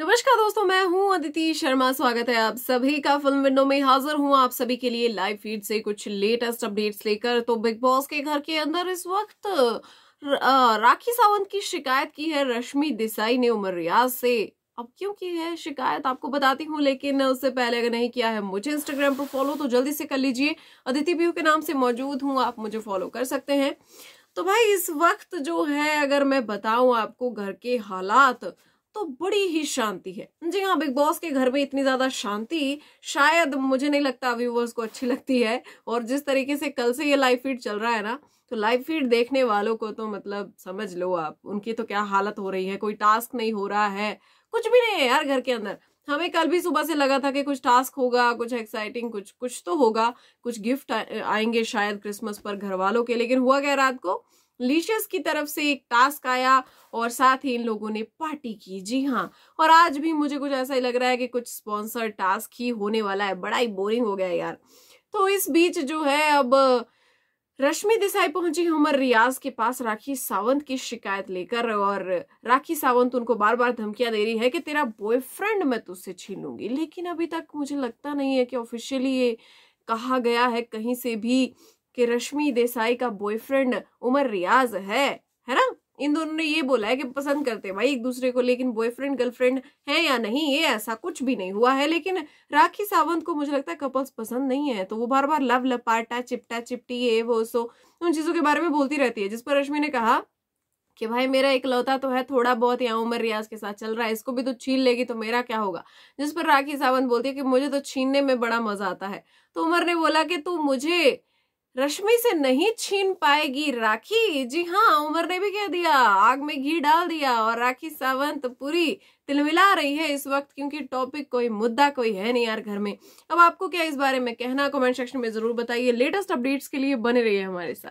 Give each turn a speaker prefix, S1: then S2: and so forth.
S1: नमस्कार दोस्तों मैं हूं अदिति शर्मा स्वागत है आप सभी का फिल्म विंडो में हाजिर हूं आप सभी के लिए लाइव फीड से कुछ लेटेस्ट अपडेट्स लेकर तो बिग बॉस के घर के अंदर इस वक्त राखी सावंत की शिकायत की है रश्मि देसाई ने उमर रियाज से अब क्यों की है शिकायत आपको बताती हूँ लेकिन उससे पहले अगर नहीं किया है मुझे इंस्टाग्राम पर फॉलो तो जल्दी से कर लीजिए अदिति बिहू के नाम से मौजूद हूँ आप मुझे फॉलो कर सकते हैं तो भाई इस वक्त जो है अगर मैं बताऊं आपको घर के हालात तो बड़ी ही शांति है जी हाँ बिग बॉस के घर में इतनी ज्यादा शांति शायद मुझे नहीं लगता व्यूवर्स को अच्छी लगती है और जिस तरीके से कल से ये लाइव फीड चल रहा है ना तो लाइव फीड देखने वालों को तो मतलब समझ लो आप उनकी तो क्या हालत हो रही है कोई टास्क नहीं हो रहा है कुछ भी नहीं है यार घर के अंदर हमें कल भी सुबह से लगा था कि कुछ टास्क होगा कुछ एक्साइटिंग कुछ कुछ तो होगा कुछ गिफ्ट आ, आएंगे शायद क्रिसमस पर घर वालों के लेकिन हुआ क्या रात को लिशियस की तरफ से एक टास्क आया और साथ ही इन लोगों ने पार्टी की जी हाँ और आज भी मुझे कुछ ऐसा ही लग रहा है कि कुछ स्पॉन्सर टास्क ही होने वाला है बड़ा ही बोरिंग हो गया यार तो इस बीच जो है अब रश्मि देसाई पहुंची उमर रियाज के पास राखी सावंत की शिकायत लेकर और राखी सावंत उनको बार बार धमकियां दे रही है कि तेरा बॉयफ्रेंड मैं तुझसे छीन लूंगी लेकिन अभी तक मुझे लगता नहीं है कि ऑफिशियली ये कहा गया है कहीं से भी कि रश्मि देसाई का बॉयफ्रेंड उमर रियाज है है ना इन दोनों ने ये बोला है कि पसंद करते हैं भाई एक दूसरे को लेकिन बॉयफ्रेंड गर्लफ्रेंड है या नहीं ये ऐसा कुछ भी नहीं हुआ है लेकिन राखी सावंत को मुझे लगता है कपल्स पसंद नहीं है तो वो बार बार लव लपाटा चिपटा चिपटी ये वो सो उन चीजों के बारे में बोलती रहती है जिस पर रश्मि ने कहा कि भाई मेरा इकलौता तो है थोड़ा बहुत यहाँ उमर रियाज के साथ चल रहा है इसको भी तो छीन लेगी तो मेरा क्या होगा जिस पर राखी सावंत बोलती है कि मुझे तो छीनने में बड़ा मजा आता है तो उमर ने बोला कि तू मुझे रश्मि से नहीं छीन पाएगी राखी जी हाँ उमर ने भी कह दिया आग में घी डाल दिया और राखी सावंत पूरी तिलमिला रही है इस वक्त क्योंकि टॉपिक कोई मुद्दा कोई है नहीं यार घर में अब आपको क्या इस बारे में कहना कमेंट सेक्शन में जरूर बताइए लेटेस्ट अपडेट्स के लिए बने रहिए हमारे साथ